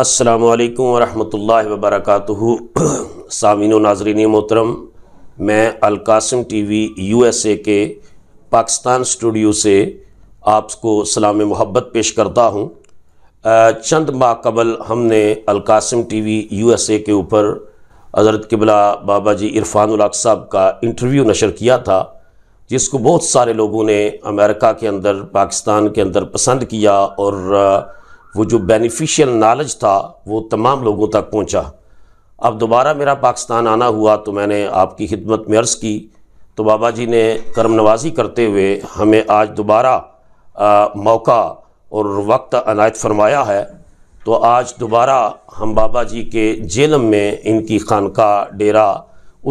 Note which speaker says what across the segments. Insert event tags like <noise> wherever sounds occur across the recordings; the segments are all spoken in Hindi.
Speaker 1: असलकम वालेकुम वरहमतुल्लाहि वबरकातुहु नाजरीन मोहतरम मैं अलकासम एस ए के पाकिस्तान स्टूडियो से आपको सलाम मोहब्बत पेश करता हूँ चंद माह कबल हमने अलकासम एस ए के ऊपर हज़रत किबला बाबा जी इरफानक साहब का इंटरव्यू नशर किया था जिसको बहुत सारे लोगों ने अमेरिका के अंदर पाकिस्तान के अंदर पसंद किया और वो जो बेनिफिशियल नॉलेज था वो तमाम लोगों तक पहुंचा अब दोबारा मेरा पाकिस्तान आना हुआ तो मैंने आपकी खिदमत में अर्ज़ की तो बाबा जी ने करम नवाजी करते हुए हमें आज दोबारा मौका और वक्त अनायत फरमाया है तो आज दोबारा हम बाबा जी के जेलम में इनकी खानका डेरा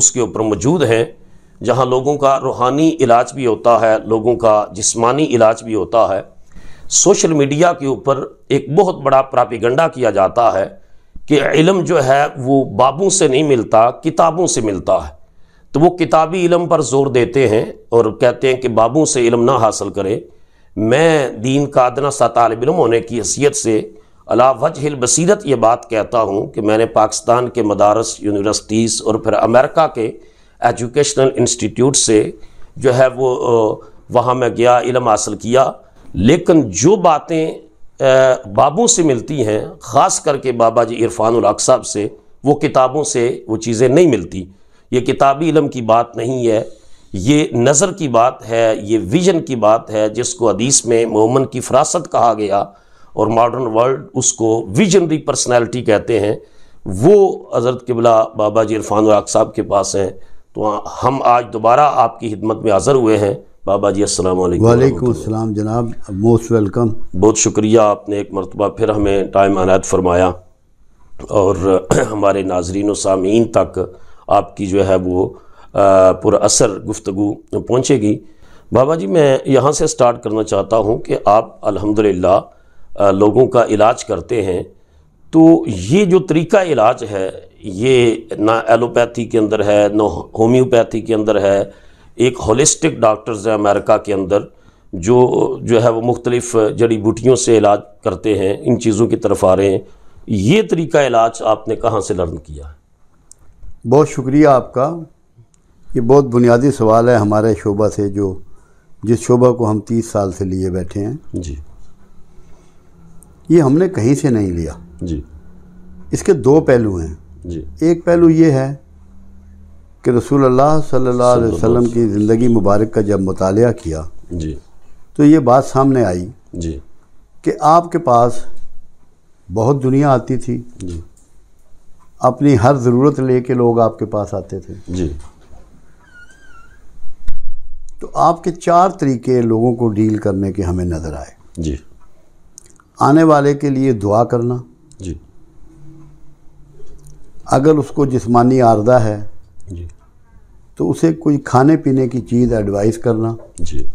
Speaker 1: उसके ऊपर मौजूद हैं जहाँ लोगों का रूहानी इलाज भी होता है लोगों का जिस्मानी इलाज भी होता है सोशल मीडिया के ऊपर एक बहुत बड़ा प्रापिगंडा किया जाता है कि इलम जो है वो बाबों से नहीं मिलता किताबों से मिलता है तो वो किताबी इलम पर जोर देते हैं और कहते हैं कि बाबों से इलम ना हासिल करें मैं दीन का अदना सा तालब इलम होने की हैसियत से अला हिल बसीरत ये बात कहता हूँ कि मैंने पाकिस्तान के मदारस यूनिवर्सिटीज़ और फिर अमेरिका के एजुकेशनल इंस्टीट्यूट से जो है वो वहाँ मैं गया इलम हासिल किया लेकिन जो बातें बाबों से मिलती हैं ख़ास करके बाबा जी इरफान उलाक साहब से वो किताबों से वो चीज़ें नहीं मिलती ये किताबी इलम की बात नहीं है ये नज़र की बात है ये विजन की बात है जिसको अदीस में मोमन की फरासत कहा गया और मॉडर्न वर्ल्ड उसको विजनरी पर्सनैलिटी कहते हैं वो हज़रत किबला बाबा जी इरफान उलाक साहब के पास हैं तो हम आज दोबारा आपकी खिदमत में हाज़र हुए हैं बाबा जी असल वालेकाम
Speaker 2: जनाब मोस्ट वेलकम
Speaker 1: बहुत शुक्रिया आपने एक मरतबा फिर हमें टाइम अनायत फरमाया और <clears throat> हमारे नाजरीन सामीन तक आपकी जो है वो पुरअसर गुफ्तु पहुँचेगी बाबा जी मैं यहाँ से स्टार्ट करना चाहता हूँ कि आप अलहमदिल्ला लोगों का इलाज करते हैं तो ये जो तरीका इलाज है ये ना एलोपैथी के अंदर है ना होम्योपैथी के अंदर है एक होलिस्टिक डॉक्टर्स हैं अमेरिका के अंदर जो जो है वो मुख्तलिफ जड़ी बूटियों से इलाज करते हैं इन चीज़ों की तरफ आ रहे हैं ये तरीका इलाज आपने कहाँ से लर्न किया है
Speaker 2: बहुत शुक्रिया आपका ये बहुत बुनियादी सवाल है हमारे शोबा से जो जिस शोबा को हम तीस साल से लिए बैठे हैं जी ये हमने कहीं से नहीं लिया जी इसके दो पहलू हैं जी एक पहलू ये है कि रसूल अल्लाह सल्लल्लाहु अलैहि वसल्लम की ज़िंदगी मुबारक का जब मुताल किया जी तो ये बात सामने आई जी कि आपके पास बहुत दुनिया आती थी जी अपनी हर ज़रूरत लेके लोग आपके पास आते थे जी तो आपके चार तरीके लोगों को डील करने के हमें नज़र आए जी आने वाले के लिए दुआ करना जी अगर उसको जिस्मानी आर्दा है जी तो उसे कोई खाने पीने की चीज़ एडवाइस करना जी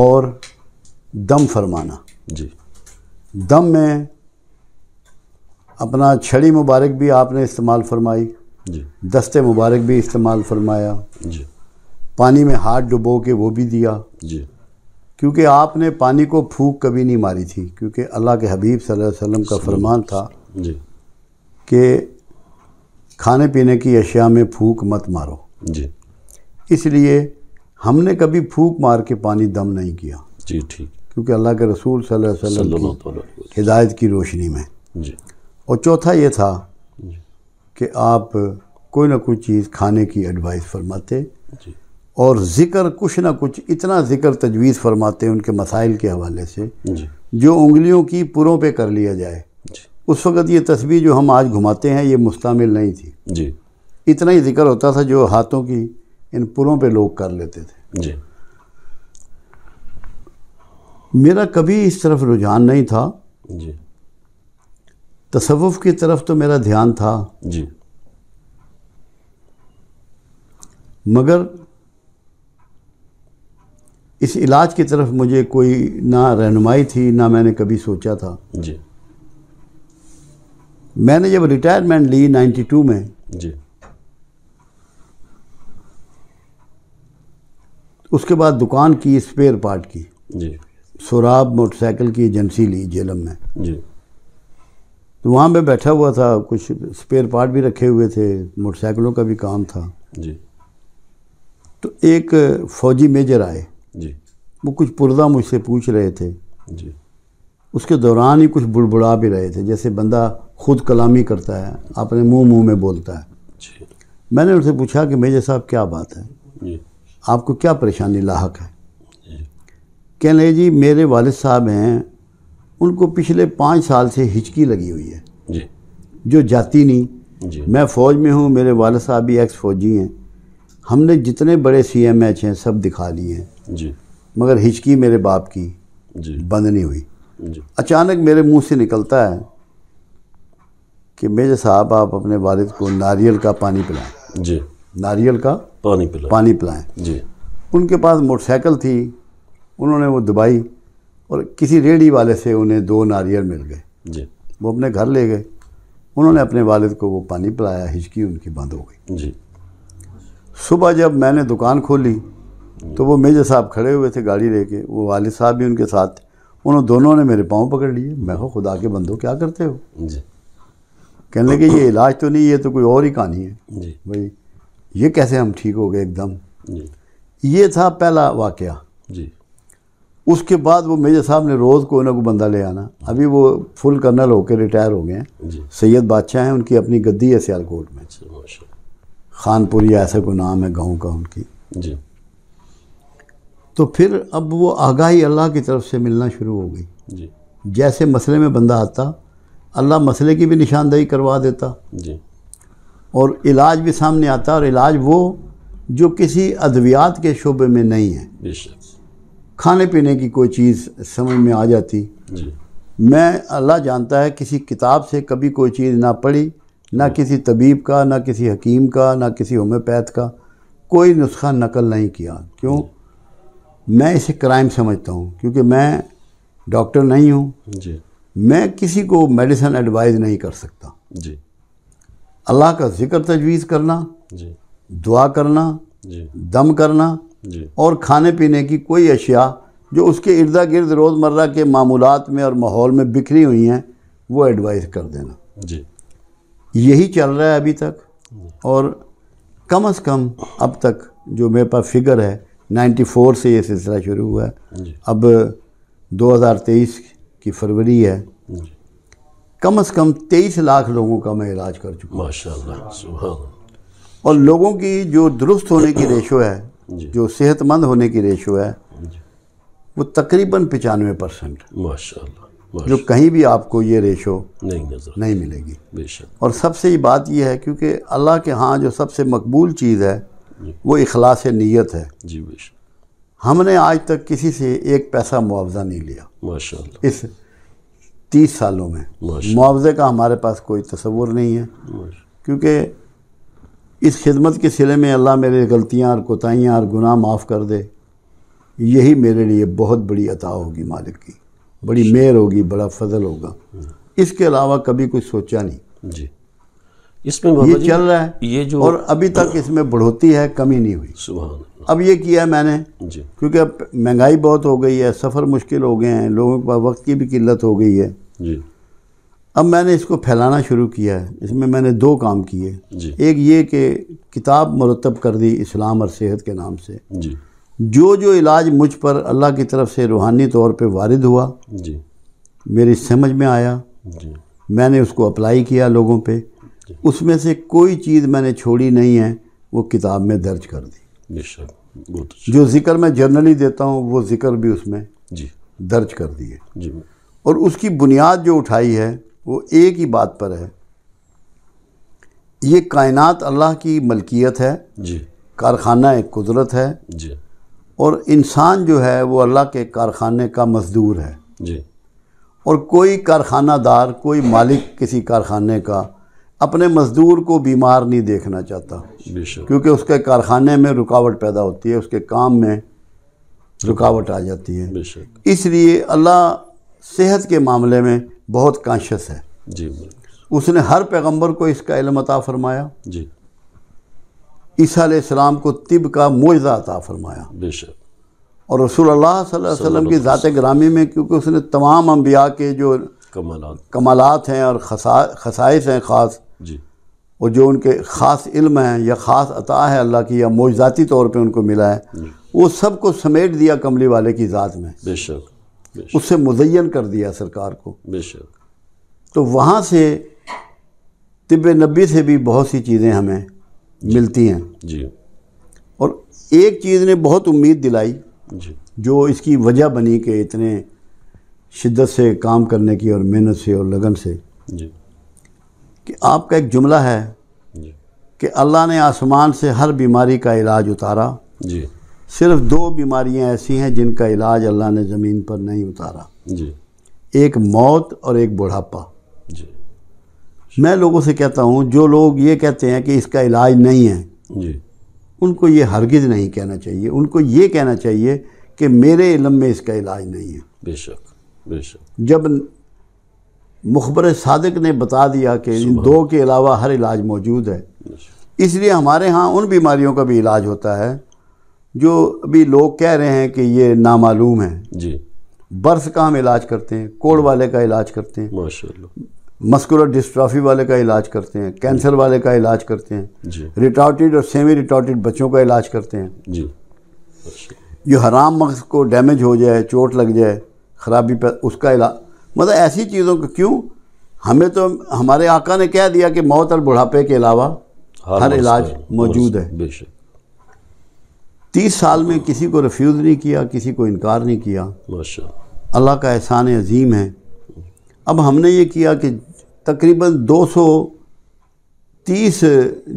Speaker 2: और दम फरमाना जी दम में अपना छड़ी मुबारक भी आपने इस्तेमाल फरमाई जी दस्ते मुबारक भी इस्तेमाल फरमाया जी पानी में हाथ डुबो के वो भी दिया जी क्योंकि आपने पानी को फूक कभी नहीं मारी थी क्योंकि अल्लाह के हबीब सल्लल्लाहु अलैहि वसल्लम का फरमान था जी कि खाने पीने की अशिया में फूक मत मारो जी इसलिए हमने कभी फूक मार के पानी दम नहीं किया जी ठीक क्योंकि अल्लाह के रसूल सल्लल्लाहु अलैहि वसल्लम की हिदायत की रोशनी में जी और चौथा ये था कि आप कोई ना कोई चीज़ खाने की एडवाइस फरमाते जी और ज़िक्र कुछ ना कुछ इतना ज़िक्र तजवीज़ फरमाते हैं उनके मसाइल के हवाले से जो उंगलियों की पुरों पे कर लिया जाए उस वक़्त ये तस्वीर जो हम आज घुमाते हैं ये मुस्तमिल नहीं थी जी इतना ही जिक्र होता था जो हाथों की इन पुलों पे लोग कर लेते थे जी मेरा कभी इस तरफ रुझान नहीं था जी तसवुफ़ की तरफ तो मेरा ध्यान था जी मगर इस इलाज की तरफ मुझे कोई ना रहनुमाई थी ना मैंने कभी सोचा था जी मैंने जब रिटायरमेंट ली 92 में जी उसके बाद दुकान की स्पेयर पार्ट की जी सोराब मोटरसाइकिल की एजेंसी ली जेलम में जी तो वहाँ मैं बैठा हुआ था कुछ स्पेयर पार्ट भी रखे हुए थे मोटरसाइकिलों का भी काम था जी तो एक फ़ौजी मेजर आए जी वो कुछ पुरदा मुझसे पूछ रहे थे जी उसके दौरान ही कुछ बुड़बुड़ा भी रहे थे जैसे बंदा खुद कलामी करता है अपने मुंह मुंह में बोलता है मैंने उनसे पूछा कि मेजर साहब क्या बात
Speaker 3: है
Speaker 2: आपको क्या परेशानी लाक है कह रहे जी मेरे वाल साहब हैं उनको पिछले पाँच साल से हिचकी लगी हुई है जी। जो जाती नहीं मैं फ़ौज में हूँ मेरे वालद साहब भी एक्स फौजी हैं हमने जितने बड़े सी एम एच हैं सब दिखा लिए हैं मगर हिचकी मेरे बाप की बंद नहीं हुई अचानक मेरे मुंह से निकलता है कि मेजर साहब आप अपने वालिद को नारियल का पानी पिलाएं जी नारियल का पानी पिलाएं पानी पिलाएं जी उनके पास मोटरसाइकिल थी उन्होंने वो दबाई और किसी रेडी वाले से उन्हें दो नारियल मिल गए जी वो अपने घर ले गए उन्होंने अपने वालिद को वो पानी पिलाया हिचकी उनकी बंद हो गई जी सुबह जब मैंने दुकान खोली तो वो मेजर साहब खड़े हुए थे गाड़ी लेके वो वालिद साहब भी उनके साथ थे उन दोनों ने मेरे पाँव पकड़ लिए मैं हो खुदा के बंदो क्या करते हो जी कहने लगे ये इलाज तो नहीं ये तो कोई और ही कहानी है जी भाई ये कैसे हम ठीक हो गए एकदम ये था पहला वाक़ जी उसके बाद वो मेजर साहब ने रोज़ कोई ना कोई बंदा ले आना अभी वो फुल कर्नल होकर रिटायर हो गए हैं सैयद बादशाह हैं उनकी अपनी गद्दी है सियालकोट में खानपुर या ऐसा कोई नाम है गाँव का उनकी जी तो फिर अब वो आगाही अल्लाह की तरफ से मिलना शुरू हो गई जी जैसे मसले में बंदा आता अल्लाह मसले की भी निशानदेही करवा देता जी और इलाज भी सामने आता और इलाज वो जो किसी अद्वियात के शोबे में नहीं है खाने पीने की कोई चीज़ समझ में आ जाती मैं अल्लाह जानता है किसी किताब से कभी कोई चीज़ ना पढ़ी ना किसी तबीब का ना किसी हकीम का ना किसी होम्योपैथ का कोई नुस्खा नकल नहीं किया क्यों मैं इसे क्राइम समझता हूँ क्योंकि मैं डॉक्टर नहीं हूँ जी मैं किसी को मेडिसिन एडवाइज नहीं कर सकता जी अल्लाह का जिक्र तजवीज़ करना जी दुआ करना जी दम करना जी और खाने पीने की कोई अशिया जो उसके इर्दा गिर्द रोज़मर्रा के मामूलत में और माहौल में बिखरी हुई हैं वो एडवाइस कर देना जी यही चल रहा है अभी तक और कम अज़ कम अब तक जो मेरे पास फिगर है 94 से ये सिलसिला शुरू हुआ है अब 2023 की फरवरी है कम अज़ कम 23 लाख लोगों का मैं इलाज कर चुका हूँ
Speaker 3: माशा
Speaker 2: और लोगों की जो दुरुस्त होने की रेशो है जो सेहतमंद होने की रेशो है वो तकरीबन पचानवे परसेंट माशा जो कहीं भी आपको ये रेशो नहीं नजर नहीं मिलेगी बेशक और सबसे ही बात यह है क्योंकि अल्लाह के हाँ जो सबसे मकबूल चीज़ है वो अखलास नीयत है जी बेशक हमने आज तक किसी से एक पैसा मुआवजा नहीं लिया माशा इस तीस सालों में मुआवजे का हमारे पास कोई तस्वुर नहीं है क्योंकि इस खिदमत के सिले में अल्लाह मेरे गलतियाँ और कोताहियाँ और गुनाह माफ़ कर दे यही मेरे लिए बहुत बड़ी अता होगी मालिक की बड़ी मेहर होगी बड़ा फजल होगा हम्म। इसके अलावा कभी कुछ सोचा नहीं जी इसमें ये चल रहा है ये जो और अभी तक इसमें बढ़ोतरी है कमी नहीं हुई सुबह अब ये किया मैंने जी क्योंकि अब महंगाई बहुत हो गई है सफ़र मुश्किल हो गए हैं लोगों के पास वक्त की भी किल्लत हो गई है जी अब मैंने इसको फैलाना शुरू किया है इसमें मैंने दो काम किए एक ये कि किताब मुरतब कर दी इस्लाम और सेहत के नाम से जी जो जो इलाज मुझ पर अल्लाह की तरफ से रूहानी तौर पर वारद हुआ जी मेरी समझ में आया जी मैंने उसको अप्लाई किया लोगों पर उसमें से कोई चीज़ मैंने छोड़ी नहीं है वो किताब में दर्ज कर दी
Speaker 3: अच्छा। जो
Speaker 2: जिक्र मैं जर्नली देता हूँ वो जिक्र भी उसमें जी दर्ज कर दिए जी और उसकी बुनियाद जो उठाई है वो एक ही बात पर है ये कायनात अल्लाह की मलकियत है जी कारखाना एक कुदरत है जी और इंसान जो है वो अल्लाह के कारखाने का मजदूर है जी और कोई कारखानादार कोई मालिक किसी कारखाने का अपने मज़दूर को बीमार नहीं देखना चाहता क्योंकि उसके कारखाने में रुकावट पैदा होती है उसके काम में रुकावट आ जाती है इसलिए अल्लाह सेहत के मामले में बहुत कॉन्शियस है जी उसने हर पैगंबर को इसका इलम अता फरमाया जी ईसा सलाम को तिब का मुआजा अता फरमाया बेशक और रसूल सल्लल्लाहु अलैहि वसल्लम की ज़ात ग्रामी में क्योंकि उसने तमाम अम्बिया के जो कमालत हैं और खसा खसाइश हैं ख़ास जी और जो उनके ख़ास इल्म है या ख़ास अता है अल्लाह की या मोजाती तौर पे उनको मिला है वो सब को समेट दिया कमली वाले की ज़ात में बेशक उससे मुजैन कर दिया सरकार को बेशक तो वहाँ से तिब नबी से भी बहुत सी चीज़ें हमें मिलती हैं जी और एक चीज़ ने बहुत उम्मीद दिलाई जी जो इसकी वजह बनी कि इतने शिद्दत से काम करने की और मेहनत से और लगन से जी कि आपका एक जुमला है कि अल्लाह ने आसमान से हर बीमारी का इलाज उतारा जी सिर्फ दो बीमारियां ऐसी हैं जिनका इलाज अल्लाह ने ज़मीन पर नहीं उतारा जी एक मौत और एक बुढ़ापा जी मैं लोगों से कहता हूँ जो लोग ये कहते हैं कि इसका इलाज नहीं है जी उनको ये हरगिज़ नहीं कहना चाहिए उनको ये कहना चाहिए कि मेरे इलम में इसका इलाज नहीं है बेशक बेशक जब मुखबर सादक ने बता दिया कि इन दो के अलावा हर इलाज मौजूद है अच्छा। इसलिए हमारे यहाँ उन बीमारियों का भी इलाज होता है जो अभी लोग कह रहे हैं कि ये नामालूम है जी बर्फ़ का हम इलाज करते हैं कोड़ वाले का इलाज करते हैं मस्कुलर डिस्ट्राफी वाले का इलाज करते हैं कैंसर वाले का इलाज करते हैं रिटार्टेड और सेमी रिटार्टेड बच्चों का इलाज करते हैं जी अच्छा। जो हराम मगज को डैमेज हो जाए चोट लग जाए खराबी पर उसका इलाज मतलब ऐसी चीज़ों को क्यों हमें तो हमारे आका ने कह दिया कि मौत और बुढ़ापे के अलावा हर इलाज मौजूद है बेशक तीस साल में किसी को रिफ्यूज़ नहीं किया किसी को इनकार नहीं किया अल्लाह का एहसान अजीम है अब हमने ये किया कि तकरीबन 230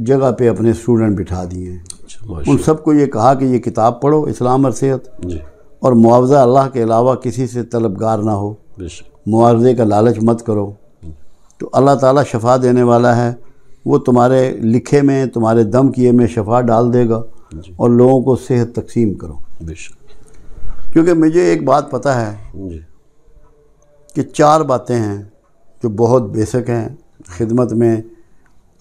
Speaker 2: जगह पे अपने स्टूडेंट बिठा दिए हैं अच्छा, उन सबको ये कहा कि ये किताब पढ़ो इस्लाम और सेहत और मुआवजा अल्लाह के अलावा किसी से तलबगार ना हो बेशक मुआवजे का लालच मत करो तो अल्लाह ताला शफा देने वाला है वो तुम्हारे लिखे में तुम्हारे दम किए में शफा डाल देगा और लोगों को सेहत तकसीम करो क्योंकि मुझे एक बात पता है कि चार बातें हैं जो बहुत बेसिक हैं खिदमत में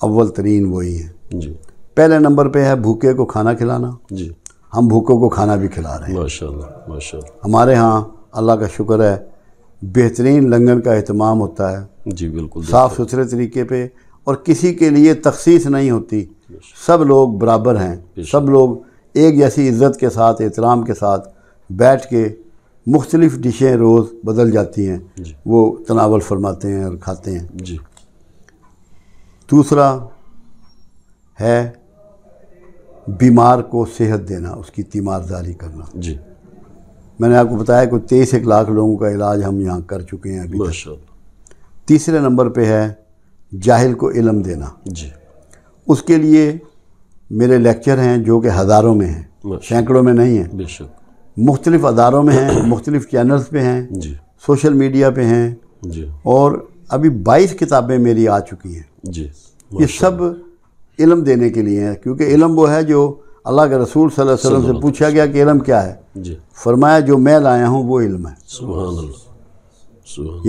Speaker 2: अव्वल तरीन वही हैं पहले नंबर पे है भूखे को खाना खिलाना जी हम भूखों को खाना भी खिला रहे हैं माशाल्लाह माशाल्लाह हमारे यहाँ अल्लाह का शुक्र है बेहतरीन लंगन का अहतमाम होता है जी बिल्कुल साफ़ सुथरे तरीके पे और किसी के लिए तखसीस नहीं होती सब लोग बराबर हैं सब लोग एक जैसी इज़्ज़त के साथ एहतराम के साथ बैठ के मुख्तलिफ़ डिशें रोज़ बदल जाती हैं वो तनावल फरमाते हैं और खाते हैं जी दूसरा है बीमार को सेहत देना उसकी तीमारदारी करना जी मैंने आपको बताया कि तेईस एक लाख लोगों का इलाज हम यहाँ कर चुके हैं अभी तीसरे नंबर पे है जाहिल को इलम देना जी उसके लिए मेरे लेक्चर हैं जो कि हज़ारों में हैं सैकड़ों में नहीं हैं मुख्तलिफ़ अदारों में हैं <coughs> मुख्तलिफ़ चैनल्स पे हैं सोशल मीडिया पे हैं और अभी बाईस किताबें मेरी आ चुकी हैं
Speaker 3: जी ये
Speaker 2: सब इलम देने के लिए हैं क्योंकि इलम वो है जो अल्लाह के रसूल सल्लल्लाहु अलैहि वसल्लम से पूछा गया कि इलम क्या है फरमाया जो मैं लाया हूँ वो इल्म है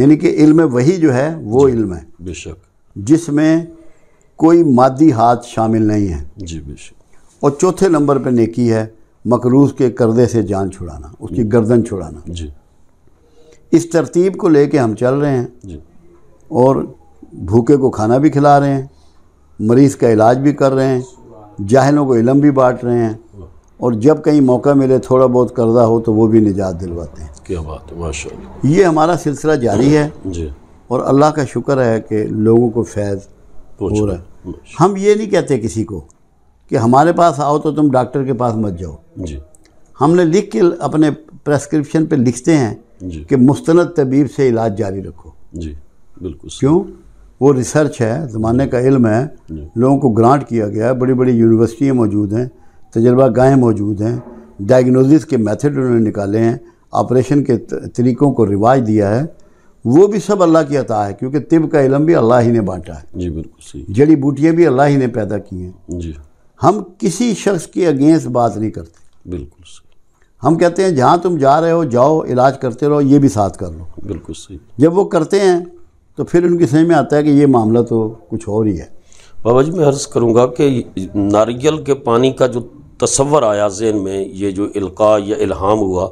Speaker 2: यानी कि इल्म वही जो है वो इल्म है बेशक जिसमें कोई मादी हाथ शामिल नहीं है जी बेशक और चौथे नंबर पे नेकी है मकरूज के करदे से जान छुड़ाना उसकी गर्दन छुड़ाना जी इस तरतीब को लेके हम चल रहे हैं जी और भूखे को खाना भी खिला रहे हैं मरीज़ का इलाज भी कर रहे हैं जाहिलों को इलम भी बांट रहे हैं और जब कहीं मौका मिले थोड़ा बहुत कर्जा हो तो वो भी निजात दिलवाते हैं
Speaker 3: क्या बात है माशा
Speaker 2: ये हमारा सिलसिला जारी है जी और अल्लाह का शुक्र है कि लोगों को फैज़ हो रहा है हम ये नहीं कहते किसी को कि हमारे पास आओ तो तुम डॉक्टर के पास मत जाओ जी हमने लिख के अपने प्रेस्क्रिप्शन पे लिखते हैं कि मुस्त तबीब से इलाज जारी रखो जी बिल्कुल क्यों वो रिसर्च है ज़माने का इल्म है लोगों को ग्रांट किया गया है बड़ी बड़ी यूनिवर्सिटियाँ मौजूद हैं तजर्बा गाहें मौजूद हैं डायग्नोसिस के मेथड उन्होंने निकाले हैं ऑपरेशन के तरीक़ों को रिवाज दिया है वो भी सब अल्लाह की अता है क्योंकि तिब का इलम भी अल्लाह ही ने बांटा है जी बिल्कुल सही जड़ी बूटियाँ भी अल्लाह ही ने पैदा की हैं जी हम किसी शख्स के अगेंस्ट बात नहीं करते बिल्कुल सही हम कहते हैं जहाँ तुम जा रहे हो जाओ इलाज करते रहो ये भी साथ कर लो बिल्कुल सही जब वो करते हैं तो फिर उनकी समझ में आता है कि ये मामला तो कुछ और ही है
Speaker 1: बाबा जी मैं अर्ज़ करूँगा कि नारियल के पानी का जो तस्वर आया जेन में ये जो इल्का या इल्हाम हुआ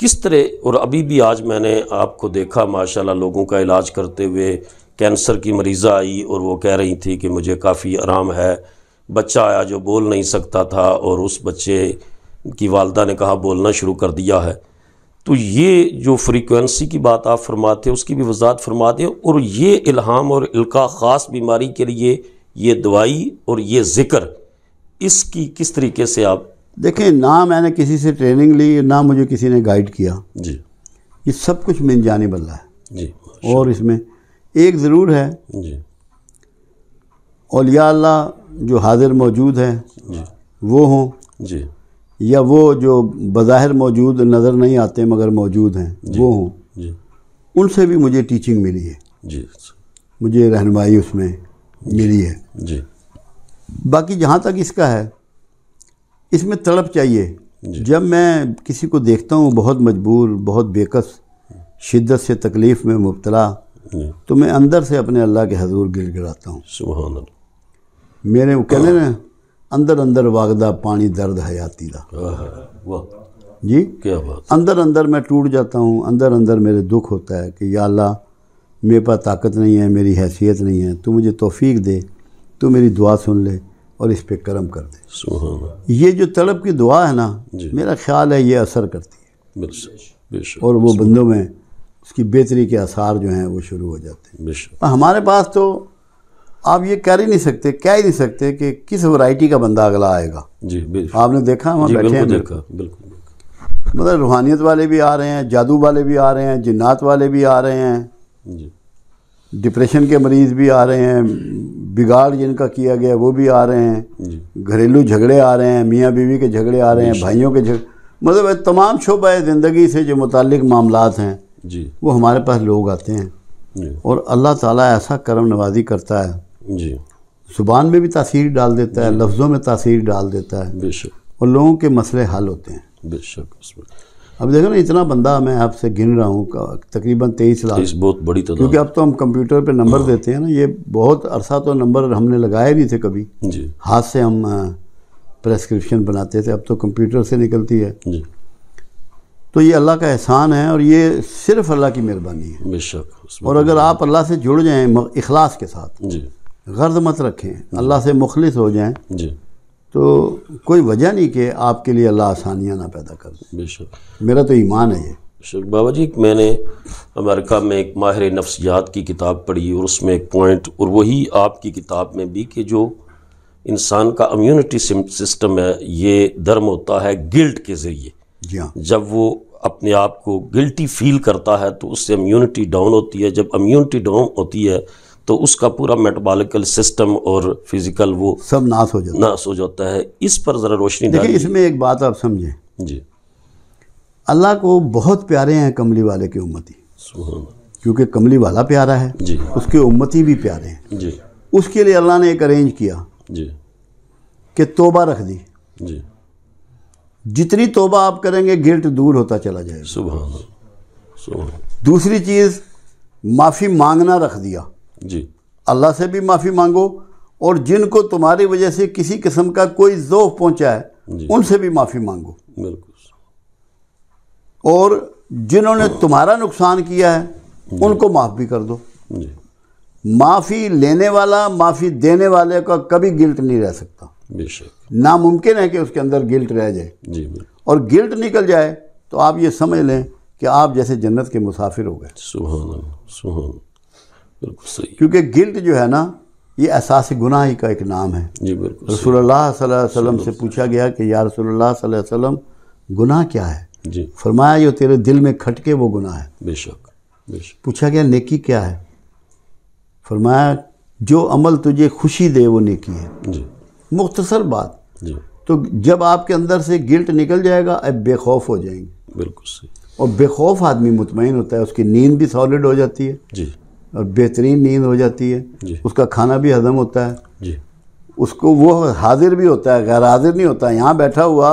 Speaker 1: किस तरह और अभी भी आज मैंने आपको देखा माशाल्लाह लोगों का इलाज करते हुए कैंसर की मरीज़ा आई और वो कह रही थी कि मुझे काफ़ी आराम है बच्चा आया जो बोल नहीं सकता था और उस बच्चे की वालदा ने कहा बोलना शुरू कर दिया है तो ये जो फ्रीक्वेंसी की बात आप फरमाते हैं उसकी भी वजात फरमाते हैं और ये इल्हाम और इल्का ख़ास बीमारी के लिए ये दवाई और ये ज़िक्र इसकी किस तरीके से आप
Speaker 2: देखें ना मैंने किसी से ट्रेनिंग ली ना मुझे किसी ने गाइड किया जी ये सब कुछ मिल जाने वाला है जी और इसमें एक ज़रूर है जी अलिया जो हाजिर मौजूद हैं वो हों जी या वो जो बाहर मौजूद नज़र नहीं आते मगर मौजूद हैं वो हों उनसे भी मुझे टीचिंग मिली है जी मुझे रहनमाई उसमें मिली है जी बाकी जहाँ तक इसका है इसमें तड़प चाहिए जब मैं किसी को देखता हूँ बहुत मजबूर बहुत बेकस शिद्दत से तकलीफ़ में मुबतला तो मैं अंदर से अपने अल्लाह के हजूर गिर गिराता हूँ मेरे वो कहने ना अंदर अंदर वागदा पानी दर्द हयाती दा जी क्या बात अंदर अंदर मैं टूट जाता हूँ अंदर अंदर मेरे दुख होता है कि या अल्लाह मेरे पास ताकत नहीं है मेरी हैसियत नहीं है तू मुझे तोफ़ी दे तू मेरी दुआ सुन ले और इस पर करम कर दे ये जो तड़प की दुआ है ना मेरा ख्याल है ये असर करती है और वो बंदों में उसकी बेहतरी के आसार जो हैं वो शुरू हो जाते हैं हमारे पास तो आप ये कह ही नहीं सकते कह ही नहीं सकते कि किस वैरायटी का बंदा अगला आएगा जी आपने देखा वहाँ बैठे हैं
Speaker 1: बिल्कुल
Speaker 2: मतलब रूहानियत वाले भी आ रहे हैं जादू वाले भी आ रहे हैं जिन्नात वाले भी आ रहे हैं डिप्रेशन के मरीज़ भी आ रहे हैं बिगाड़ जिनका किया गया वो भी आ रहे हैं घरेलू झगड़े आ रहे हैं मियाँ बीवी के झगड़े आ रहे हैं भाइयों के झगड़े मतलब तमाम शोबा ज़िंदगी से जो मुतल मामला हैं जी वो हमारे पास लोग आते हैं और अल्लाह ताला ऐसा करम नवाजी करता है जी ज़ुबान में भी तासीर डाल देता है लफ्ज़ों में तासीर डाल देता है बेशक और लोगों के मसले हल होते हैं बेशक अब देखो ना इतना बंदा मैं आपसे गिन रहा हूँ तकरीबन तेईस लाख
Speaker 1: बहुत बड़ी तो क्योंकि
Speaker 2: अब तो हम कंप्यूटर पे नंबर हाँ। देते हैं ना ये बहुत अरसा तो नंबर हमने लगाए नहीं थे कभी जी हाथ से हम प्रेस्क्रिप्शन बनाते थे अब तो कंप्यूटर से निकलती है जी तो ये अल्लाह का एहसान है और ये सिर्फ अल्लाह की मेहरबानी है बेशक और तो अगर आप अल्लाह से जुड़ जाएं इखलास के साथ जी गर्द मत रखें अल्लाह से मुखलिस हो जाएं जी तो कोई वजह नहीं कि आपके लिए अल्लाह आसानियाँ ना पैदा कर दें बेशक मेरा तो ईमान है ये
Speaker 1: बेशक बाबा जी मैंने अमेरिका में एक माहिर नफ्सियात की किताब पढ़ी और उसमें एक पॉइंट और वही आपकी किताब में भी कि जो इंसान का अम्यूनिटी सिस्टम है ये धर्म होता है गिल्ट के ज़रिए जी हाँ। जब वो अपने आप को गिल्टी फील करता है तो उससे इम्यूनिटी डाउन होती है जब इम्यूनिटी डाउन होती है तो उसका पूरा मेटाबॉलिकल सिस्टम और फिजिकल वो सब नाश हो जाता नाश हो जाता है इस पर ज़रा रोशनी देखिए इसमें
Speaker 2: एक बात आप समझें जी अल्लाह को बहुत प्यारे हैं कमली वाले के उम्मती क्योंकि कमली वाला प्यारा है जी उसके उम्मती भी प्यारे हैं जी उसके लिए अल्लाह ने एक अरेंज किया जी कि तोबा रख दी जी जितनी तोबा आप करेंगे गिल्ट दूर होता चला जाएगा सुबह दूसरी चीज़ माफ़ी मांगना रख दिया जी अल्लाह से भी माफ़ी मांगो और जिनको तुम्हारी वजह से किसी किस्म का कोई जोफ पहुंचा है उनसे भी माफ़ी मांगो बिल्कुल और जिन्होंने हाँ। तुम्हारा नुकसान किया है उनको माफ़ भी कर दो माफ़ी लेने वाला माफ़ी देने वाले का कभी गिल्ट नहीं रह सकता नामुमकिन है कि उसके अंदर गिल्ट रह जाए जी और गिल्ट निकल जाए तो आप ये समझ लें कि आप जैसे जन्नत के मुसाफिर हो गए सुहाना सुहाना बिल्कुल सही क्योंकि गिल्ट जो है ना ये एहसास गुनाह ही का एक नाम है जी बिल्कुल रसोल्ला वसल्लम से पूछा गया कि या रसोल्ला वसल्लम गुनाह क्या है जी फरमाया जो तेरे दिल में खटके वो गुनाह है बेशक बेशक पूछा गया नेकी क्या है फरमाया जो अमल तुझे खुशी दे वो नेकी है जी मुख्तसर बात जी तो जब आपके अंदर से गिल्ट निकल जाएगा अब बेखौफ हो जाएंगे बिल्कुल सही और बेखौफ आदमी मुतमिन होता है उसकी नींद भी सॉलिड हो जाती है जी और बेहतरीन नींद हो जाती है उसका खाना भी हजम होता है जी उसको वो हाजिर भी होता है गैर हाजिर नहीं होता यहाँ बैठा हुआ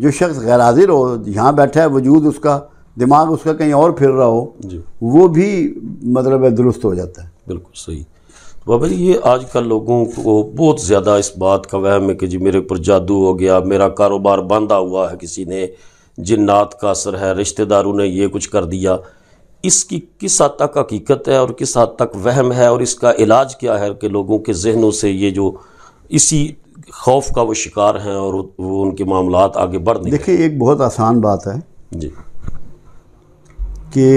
Speaker 2: जो शख्स गैर हाजिर हो यहाँ बैठा है वजूद उसका दिमाग उसका कहीं और फिर रहा हो वो भी मतलब है दुरुस्त हो जाता है
Speaker 1: बिल्कुल सही तो बाबा जी ये आजकल लोगों को बहुत ज़्यादा इस बात का वहम है कि जी मेरे ऊपर जादू हो गया मेरा कारोबार बांधा हुआ है किसी ने जिन्नात का असर है रिश्तेदारों ने ये कुछ कर दिया इसकी किस हद तक हकीकत है और किस हद तक वहम है और इसका इलाज क्या है कि लोगों के जहनों से ये जो इसी खौफ का वो शिकार हैं और वो उनके मामला आगे बढ़ नहीं देखिए
Speaker 2: एक बहुत आसान बात है जी कि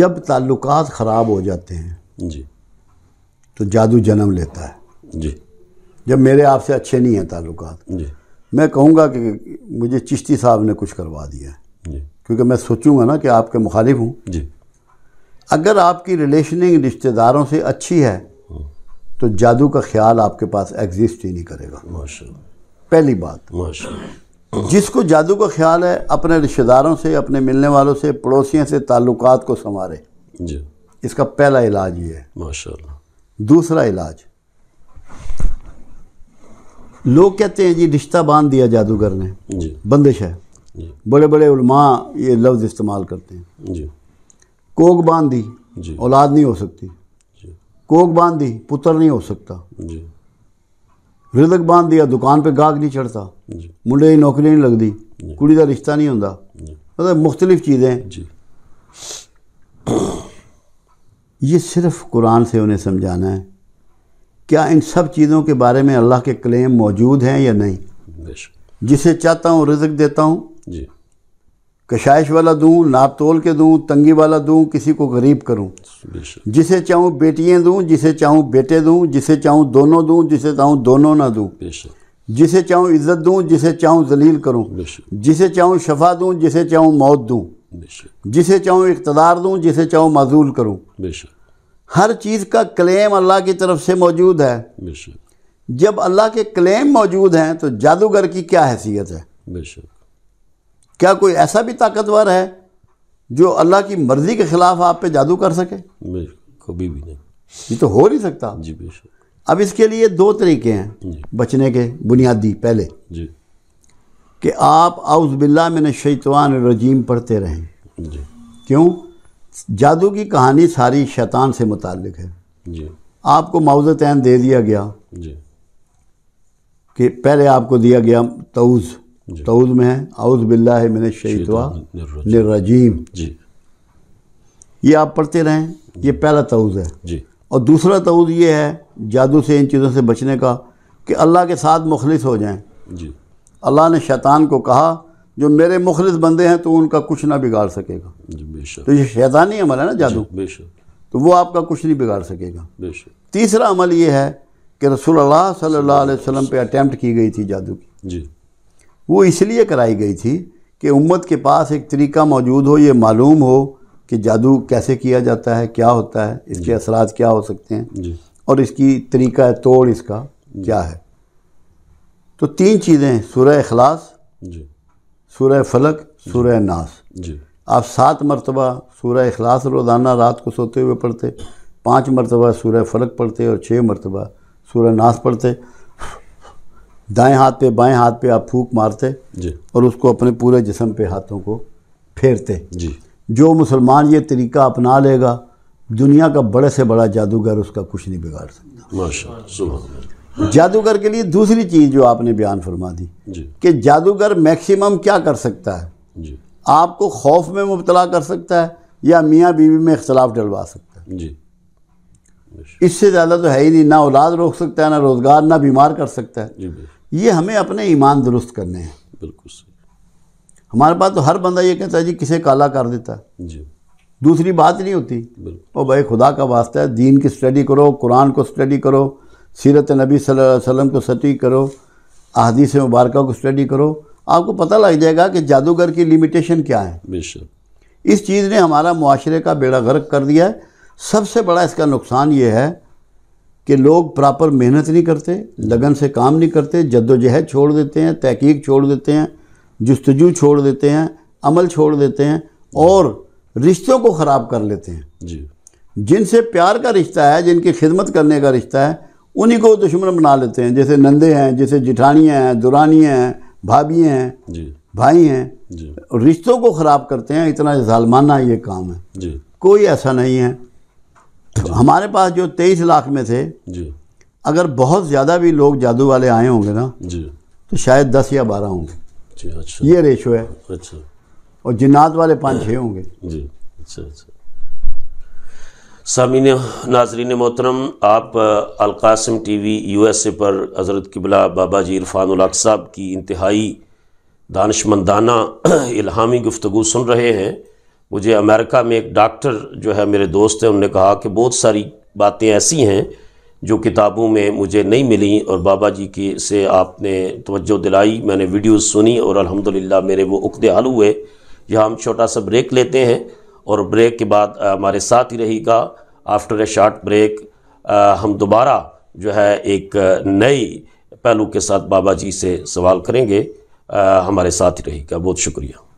Speaker 2: जब ताल्लुक ख़राब हो जाते हैं जी तो जादू जन्म लेता है जी जब मेरे आपसे अच्छे नहीं हैं ताल्लुक जी मैं कहूँगा कि मुझे चिश्ती साहब ने कुछ करवा दिया है जी क्योंकि मैं सोचूंगा ना कि आपके मुखालिफ हूँ जी अगर आपकी रिलेशनिंग रिश्तेदारों से अच्छी है हाँ। तो जादू का ख्याल आपके पास एग्जिस्ट ही नहीं करेगा माशा पहली बात माशा हाँ। जिसको जादू का ख्याल है अपने रिश्तेदारों से अपने मिलने वालों से पड़ोसियों से ताल्लुक को संवारे जी इसका पहला इलाज ये है माशा दूसरा इलाज लोग कहते हैं जी रिश्ता बांध दिया जादूगर ने जी बंदिश है बड़े बड़े उलमा ये लफ्ज़ इस्तेमाल करते हैं जी कोक बांध दी औलाद नहीं हो सकती कोक बांध दी पुत्र नहीं हो सकता रिदक रिजक बांध दिया दुकान पे गाग नहीं चढ़ता मुंडे की नौकरी नहीं लगती कुड़ी का रिश्ता नहीं होता मतलब मुख्तलिफ चीज़ें ये सिर्फ कुरान से उन्हें समझाना है क्या इन सब चीज़ों के बारे में अल्लाह के क्लेम मौजूद हैं या नहीं जिसे चाहता हूँ रिजक देता हूँ जी कशाइश वाला दूँ नाप तोल के दूँ तंगी वाला दूँ किसी को गरीब करूँ जिसे चाहूँ बेटियाँ दूँ जिसे चाहूँ बेटे दूँ जिसे चाहूँ दोनों दूँ जिसे चाहूँ दोनों ना दूँ जिसे चाहूँ इज्जत दूँ जिसे चाहूँ जलील करूँ जिसे चाहूँ शफा दूँ जिसे चाहूँ मौत दूँ जिसे चाहूँ इकतदार दूँ जिसे चाहूँ मजूल करूँ हर चीज़ का क्लेम अल्लाह की तरफ से मौजूद है जब अल्लाह के क्लेम मौजूद हैं तो जादूगर की क्या हैसियत है बेशक क्या कोई ऐसा भी ताकतवर है जो अल्लाह की मर्ज़ी के ख़िलाफ़ आप पे जादू कर सके कभी भी नहीं ये तो हो नहीं सकता जी बेशक अब इसके लिए दो तरीके हैं बचने के बुनियादी पहले जी कि आप आउज बिल्ला में शैतवान रजीम पढ़ते रहें जी क्यों जादू की कहानी सारी शैतान से मुतक है जी आपको माउज तैन दे दिया गया जी कि पहले आपको दिया गया तऊज़ तऊद में है अउद बिल्ला है मैंने शहीदवा निर्रजीम ये आप पढ़ते रहें ये पहला तऊद है जी और दूसरा तऊद ये है जादू से इन चीज़ों से बचने का कि अल्लाह के साथ मुखलिस हो जाएं अल्लाह ने शैतान को कहा जो मेरे मुखलिस बंदे हैं तो उनका कुछ ना बिगाड़ सकेगा तो ये शैतानी अमल है ना जादू तो वो आपका कुछ नहीं बिगाड़ सकेगा तीसरा अमल ये है कि रसूल सल्लल्लाहु अलैहि पे अटैम्प्ट की गई थी जादू की जी वो इसलिए कराई गई थी कि उम्मत के पास एक तरीका मौजूद हो ये मालूम हो कि जादू कैसे किया जाता है क्या होता है इसके असरात क्या हो सकते हैं और इसकी तरीका तोड़ इसका क्या है तो तीन चीज़ें सुरह अखलास सुरह फलक सुरह नास आप सात मरतबा सूर्य अखलास रोज़ाना रात को सोते हुए पढ़ते पाँच मरतबा सूर्य फलक पढ़ते और छः मरतबा सूर्य नास पढ़ते दाएं हाथ पे बाएं हाथ पे आप फूक मारते जी और उसको अपने पूरे जिसम पे हाथों को फेरते जी जो मुसलमान ये तरीका अपना लेगा दुनिया का बड़े से बड़ा जादूगर उसका कुछ नहीं बिगाड़ सकता माशा जादूगर के लिए दूसरी चीज़ जो आपने बयान फरमा दी कि जादूगर मैक्सिमम क्या कर सकता है जी आपको खौफ में मुबतला कर सकता है या मियाँ बीवी में इख्तलाफ डलवा सकता है जी इससे ज़्यादा तो है ही नहीं ना औलाद रोक सकता है ना रोज़गार ना बीमार कर सकता है ये हमें अपने ईमान दुरुस्त करने हैं बिल्कुल सही हमारे पास तो हर बंदा ये कहता है जी किसे काला कर देता जी दूसरी बात नहीं होती ओ भाई खुदा का वास्ता है दीन की स्टडी करो कुरान को स्टडी करो सीरत नबी सल्लल्लाहु अलैहि वसल्लम को स्टडी करो अहदीस मुबारक को स्टडी करो आपको पता लग जाएगा कि जादूगर की लिमिटेशन क्या है बेशक इस चीज़ ने हमारा माशरे का बेड़ा गर्क कर दिया है सबसे बड़ा इसका नुकसान ये है कि लोग प्रॉपर मेहनत नहीं करते लगन से काम नहीं करते जद्दोजहद छोड़ देते हैं तहकीक छोड़ देते हैं जस्तजू छोड़ देते हैं अमल छोड़ देते हैं और रिश्तों को ख़राब कर लेते हैं जी जिनसे प्यार का रिश्ता है जिनकी खिदमत करने का रिश्ता है उन्हीं को दुश्मन बना लेते हैं जैसे नंदे हैं जैसे जिठानियाँ हैं दुरानियाँ हैं भाभी हैं जी भाई हैं रिश्तों को ख़राब करते हैं इतना जालमाना ये काम है जी कोई ऐसा नहीं है तो हमारे पास जो तेईस लाख में थे जी अगर बहुत ज़्यादा भी लोग जादू वाले आए होंगे ना जी तो शायद दस या बारह होंगे जी अच्छा ये रेशो है अच्छा और जिन्नात वाले पाँच छः हाँ। होंगे
Speaker 1: जी अच्छा अच्छा सामिन नाजरीन मोहतरम आप Alqasim T V U S A पर हज़रत किबला बाबा जी इरफान साहब की इंतहाई दानशमंदाना <clears throat> इल्हामी गुफ्तु सुन रहे हैं मुझे अमेरिका में एक डॉक्टर जो है मेरे दोस्त हैं उनने कहा कि बहुत सारी बातें ऐसी हैं जो किताबों में मुझे नहीं मिली और बाबा जी की से आपने तवज्जो दिलाई मैंने वीडियो सुनी और अल्हम्दुलिल्लाह मेरे वो उकदे हल हुए यहाँ हम छोटा सा ब्रेक लेते हैं और ब्रेक के बाद हमारे साथ ही रहेगा आफ्टर ए शार्ट ब्रेक आ, हम दोबारा जो है एक नई पहलू के साथ बाबा जी से सवाल करेंगे आ, हमारे साथ ही रहेगा बहुत शुक्रिया